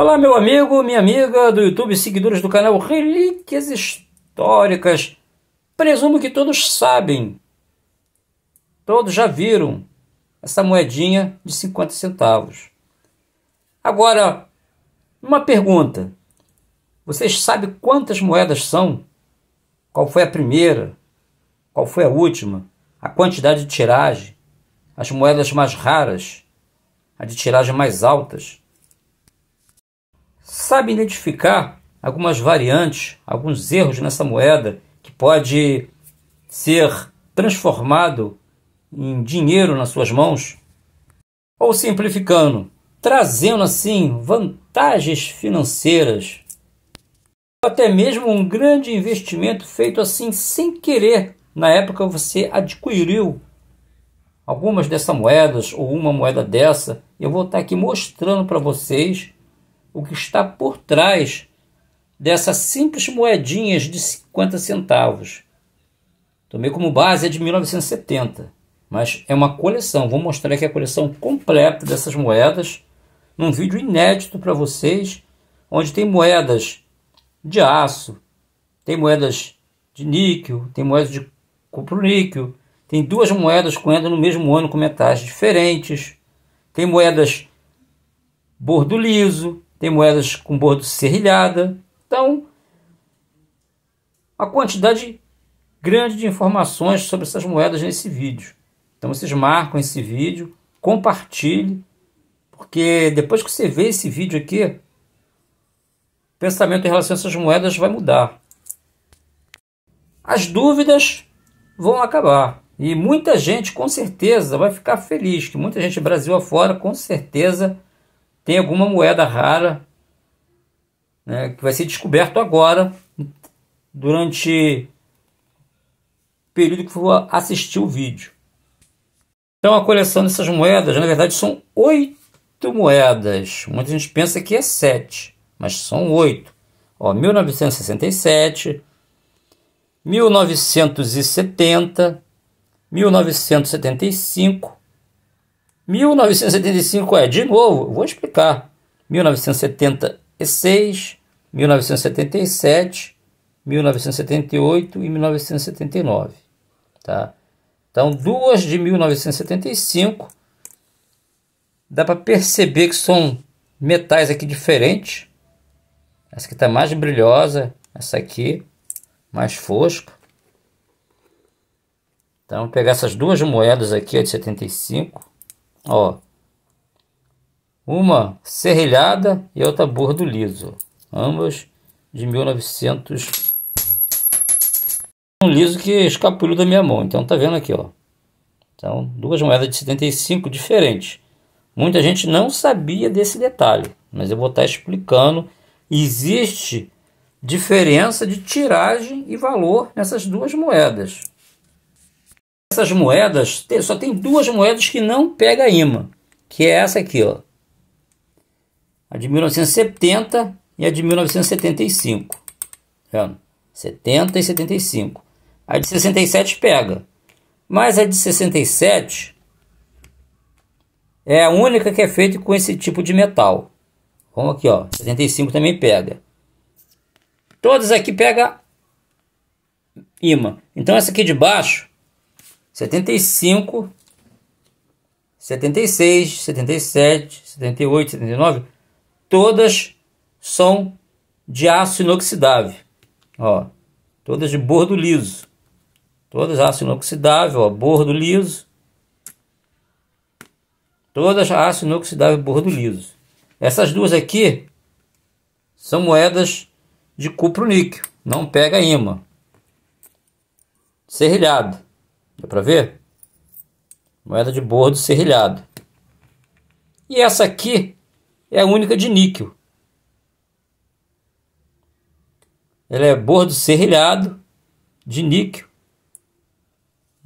Olá, meu amigo, minha amiga do YouTube, seguidores do canal Relíquias Históricas. Presumo que todos sabem, todos já viram essa moedinha de 50 centavos. Agora, uma pergunta: vocês sabem quantas moedas são? Qual foi a primeira? Qual foi a última? A quantidade de tiragem? As moedas mais raras? A de tiragem mais altas? sabe identificar algumas variantes, alguns erros nessa moeda que pode ser transformado em dinheiro nas suas mãos? Ou simplificando, trazendo assim vantagens financeiras, ou até mesmo um grande investimento feito assim sem querer. Na época você adquiriu algumas dessas moedas ou uma moeda dessa. Eu vou estar aqui mostrando para vocês o que está por trás dessas simples moedinhas de 50 centavos. Tomei como base a de 1970, mas é uma coleção. Vou mostrar aqui a coleção completa dessas moedas num vídeo inédito para vocês, onde tem moedas de aço, tem moedas de níquel, tem moedas de cupro-níquel, tem duas moedas coendo no mesmo ano com metais diferentes, tem moedas bordo liso, tem moedas com bordo serrilhada. Então, a quantidade grande de informações sobre essas moedas nesse vídeo. Então vocês marcam esse vídeo, compartilhe, porque depois que você vê esse vídeo aqui, o pensamento em relação a essas moedas vai mudar. As dúvidas vão acabar. E muita gente com certeza vai ficar feliz, que muita gente Brasil afora com certeza tem alguma moeda rara né, que vai ser descoberto agora durante o período que for assistir o vídeo. Então a coleção dessas moedas, na verdade, são oito moedas. Muita gente pensa que é sete, mas são oito. Ó, 1967, 1970, 1975, 1975 é, de novo, vou explicar. 1976, 1977, 1978 e 1979, tá? Então, duas de 1975, dá para perceber que são metais aqui diferentes. Essa aqui está mais brilhosa, essa aqui mais fosca. Então, vou pegar essas duas moedas aqui, a de 75 Ó. Uma serrilhada e outra bordo liso. Ambas de 1900. Um liso que escapulho da minha mão. Então tá vendo aqui, ó. Então, duas moedas de 75 diferentes. Muita gente não sabia desse detalhe, mas eu vou estar tá explicando. Existe diferença de tiragem e valor nessas duas moedas essas moedas, só tem duas moedas que não pega imã, que é essa aqui, ó. A de 1970 e a de 1975. 70 e 75. Tá a de 67 pega. Mas a de 67 é a única que é feita com esse tipo de metal. Vamos aqui, ó. 75 também pega. Todas aqui pega imã. Então essa aqui de baixo 75, 76, 77, 78, 79, todas são de aço inoxidável. Ó, todas de bordo liso. Todas aço inoxidável, ó, bordo liso. Todas aço inoxidável, bordo liso. Essas duas aqui são moedas de cupro-níquel, não pega imã. Serrilhado dá para ver? Moeda de bordo serrilhado. E essa aqui é a única de níquel. Ela é bordo serrilhado de níquel.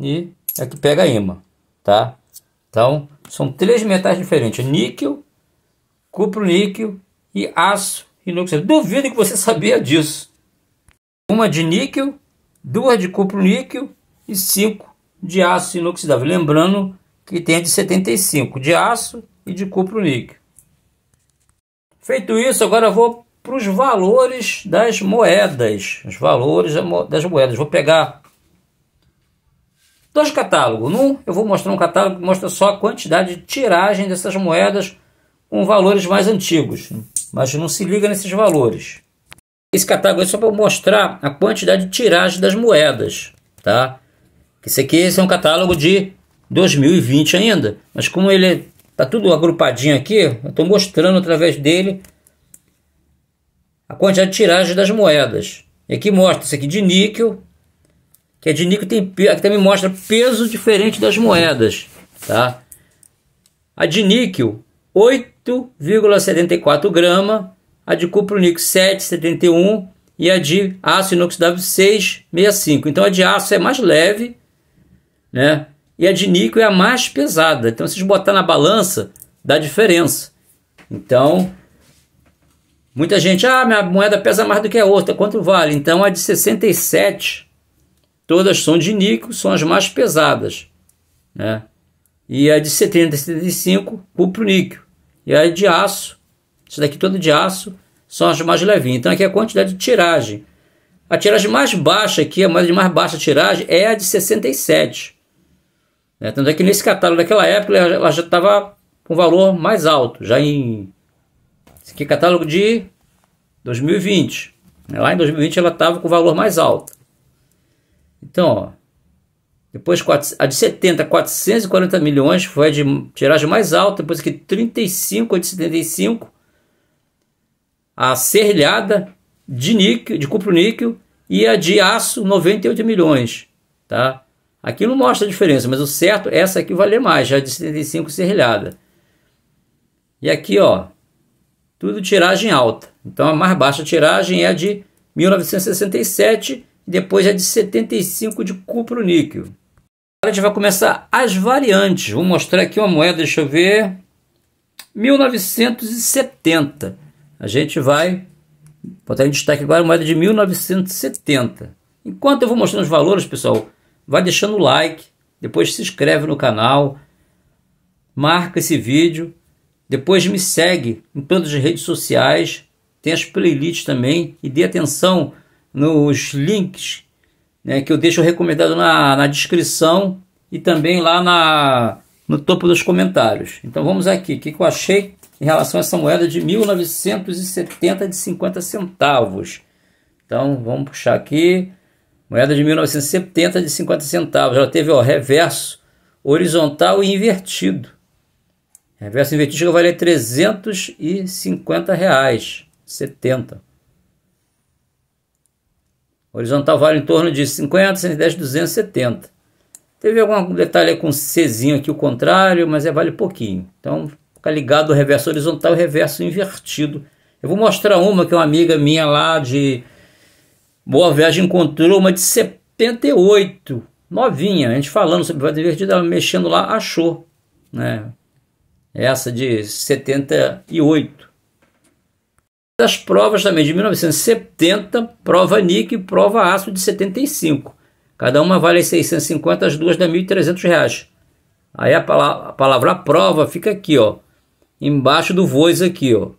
E é que pega imã, tá? Então, são três metais diferentes: níquel, cupro níquel e aço inoxidável. Duvido que você sabia disso. Uma de níquel, duas de cupro níquel e cinco de aço inoxidável. Lembrando que tem de 75 de aço e de cupro-níquel. Feito isso, agora vou para os valores das moedas. Os valores das moedas. Vou pegar dois catálogos. Num, eu vou mostrar um catálogo que mostra só a quantidade de tiragem dessas moedas com valores mais antigos. Mas não se liga nesses valores. Esse catálogo é só para mostrar a quantidade de tiragem das moedas, tá? Esse aqui esse é um catálogo de 2020 ainda, mas como ele tá tudo agrupadinho aqui, eu estou mostrando através dele a quantidade de tiragem das moedas. E aqui mostra isso aqui de níquel, que é de níquel tem aqui também mostra peso diferente das moedas, tá? A de níquel 8,74 grama, a de cupro níquel 7,71 e a de aço inoxidável 6,65. Então a de aço é mais leve né? E a de níquel é a mais pesada. Então, se botar na balança, dá diferença. Então, muita gente, ah, minha moeda pesa mais do que a outra, quanto vale? Então, a de 67, todas são de níquel, são as mais pesadas, né? E a de 70 e 75, cupro níquel. E a de aço, isso daqui todo de aço, são as mais levinhas. Então, aqui é a quantidade de tiragem. A tiragem mais baixa aqui, a moeda de mais baixa tiragem é a de 67. Né? Tanto é que nesse catálogo daquela época ela já estava com valor mais alto, já em. Esse aqui é catálogo de 2020. Né? Lá em 2020 ela estava com valor mais alto. Então, ó, depois a de 70, 440 milhões foi a de tiragem mais alta, depois que 35 a de 75, a serrilhada de níquel, de cupro níquel e a de aço 98 milhões, tá? Aqui não mostra a diferença, mas o certo, é essa aqui valer mais, já de 75 serrilhada. E aqui, ó, tudo tiragem alta. Então a mais baixa tiragem é a de 1967 e depois é de 75 de cupro-níquel. Agora a gente vai começar as variantes. Vou mostrar aqui uma moeda, deixa eu ver. 1970. A gente vai botar em destaque agora a moeda de 1970. Enquanto eu vou mostrando os valores, pessoal, vai deixando o like, depois se inscreve no canal, marca esse vídeo, depois me segue em todas as redes sociais, tem as playlists também e dê atenção nos links né, que eu deixo recomendado na, na descrição e também lá na, no topo dos comentários. Então vamos aqui, o que, que eu achei em relação a essa moeda de 1970 de 50 centavos. Então vamos puxar aqui. Moeda de 1970 de 50 centavos. Ela teve o reverso horizontal e invertido. Reverso invertido vai valer 350 reais, 70. Horizontal vale em torno de 50, 110, 270. Teve algum detalhe com Czinho aqui o contrário, mas é vale pouquinho. Então, fica ligado o reverso horizontal e o reverso invertido. Eu vou mostrar uma que é uma amiga minha lá de Boa Viagem encontrou uma de 78, novinha. A gente falando sobre Viagem Divertida, ela mexendo lá, achou. Né? Essa de 78. Das provas também de 1970, prova níquel e prova aço de 75. Cada uma vale 650, as duas dá 1.300 reais. Aí a palavra, a palavra prova fica aqui, ó. Embaixo do voz aqui, ó.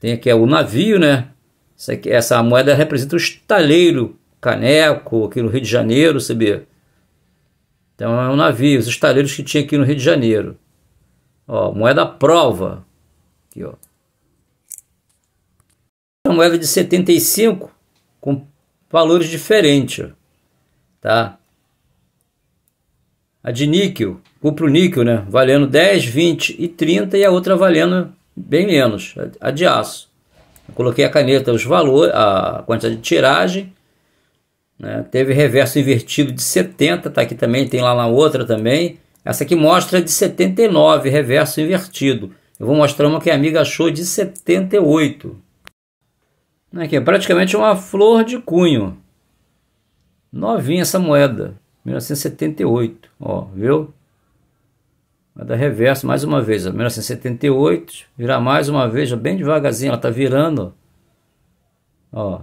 Tem aqui é o navio, né? aqui, essa moeda representa o estaleiro Caneco, aqui no Rio de Janeiro, você vê. Então é um navio, os estaleiros que tinha aqui no Rio de Janeiro. Ó, moeda prova. Aqui, ó. Uma moeda de 75 com valores diferentes, tá? A de níquel, cupro níquel, né? Valendo 10, 20 e 30 e a outra valendo bem menos, a de aço. Eu coloquei a caneta, os valores, a quantidade de tiragem. Né? Teve reverso invertido de 70, tá aqui também, tem lá na outra também. Essa aqui mostra de 79, reverso invertido. Eu vou mostrar uma que a amiga achou de 78. Aqui né, é praticamente uma flor de cunho. Novinha essa moeda, 1978, ó, viu? da reverso mais uma vez, ó, 1978, virar mais uma vez, ó, bem devagarzinho, ela tá virando. Ó.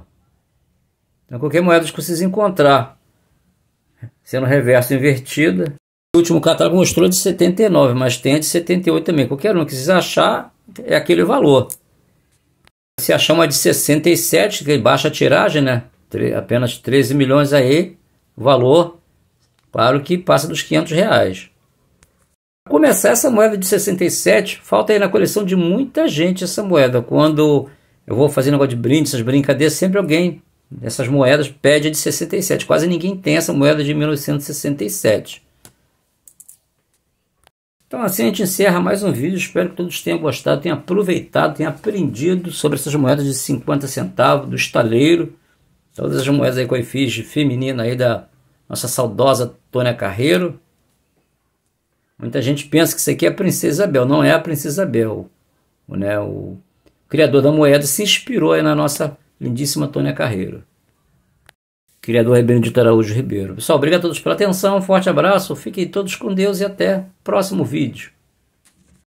Então, qualquer moeda que vocês encontrar, sendo reverso invertida. O último catálogo mostrou de 79, mas tem a de 78 também. Qualquer um que vocês achar, é aquele valor. Se achar uma de 67, que é baixa tiragem, né? Apenas 13 milhões aí, valor, claro que passa dos 500 reais. Começar essa moeda de 67, falta aí na coleção de muita gente essa moeda. Quando eu vou fazer negócio de brinde, essas brincadeiras, sempre alguém dessas moedas pede a de 67. Quase ninguém tem essa moeda de 1967. Então assim a gente encerra mais um vídeo. Espero que todos tenham gostado, tenham aproveitado, tenham aprendido sobre essas moedas de 50 centavos, do estaleiro. Todas as moedas aí com a efígie feminina aí da nossa saudosa Tônia Carreiro. Muita gente pensa que isso aqui é a Princesa Isabel. Não é a Princesa Isabel. Né? O criador da moeda se inspirou na nossa lindíssima Tônia Carreiro. Criador é Benedito Araújo Ribeiro. Pessoal, obrigado a todos pela atenção, um forte abraço, fiquem todos com Deus e até próximo vídeo.